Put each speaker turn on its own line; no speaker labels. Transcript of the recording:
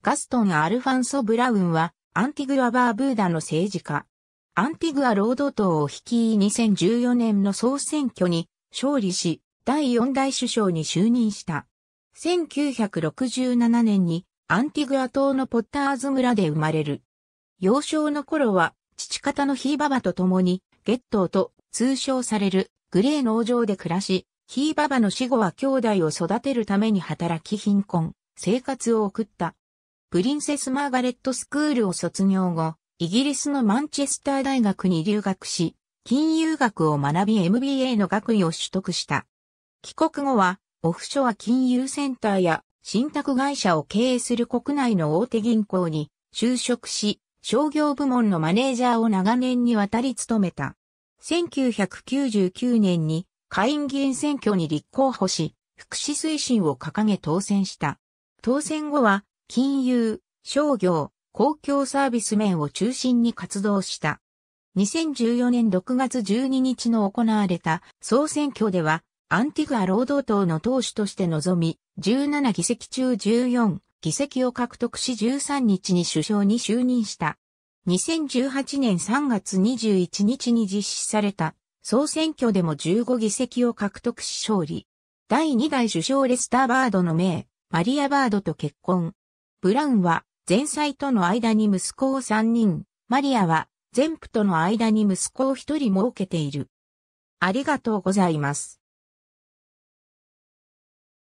ガストン・アルファンソ・ブラウンは、アンティグア・バーブーダの政治家。アンティグア労働党を率い2014年の総選挙に勝利し、第四代首相に就任した。1967年にアンティグア島のポッターズ村で生まれる。幼少の頃は父方のヒーババと共にゲットーと通称されるグレー農場で暮らし、ヒーババの死後は兄弟を育てるために働き貧困、生活を送った。プリンセス・マーガレット・スクールを卒業後、イギリスのマンチェスター大学に留学し、金融学を学び MBA の学位を取得した。帰国後は、オフショア金融センターや信託会社を経営する国内の大手銀行に就職し、商業部門のマネージャーを長年にわたり務めた。1999年に下院議員選挙に立候補し、福祉推進を掲げ当選した。当選後は金融、商業、公共サービス面を中心に活動した。2014年6月12日の行われた総選挙では、アンティグア労働党の党首として臨み、17議席中14議席を獲得し13日に首相に就任した。2018年3月21日に実施された総選挙でも15議席を獲得し勝利。第2代首相レスターバードの名、マリアバードと結婚。ブラウンは前妻との間に息子を3人、マリアは前夫との間に息子を1人設けている。ありがとうご
ざいます。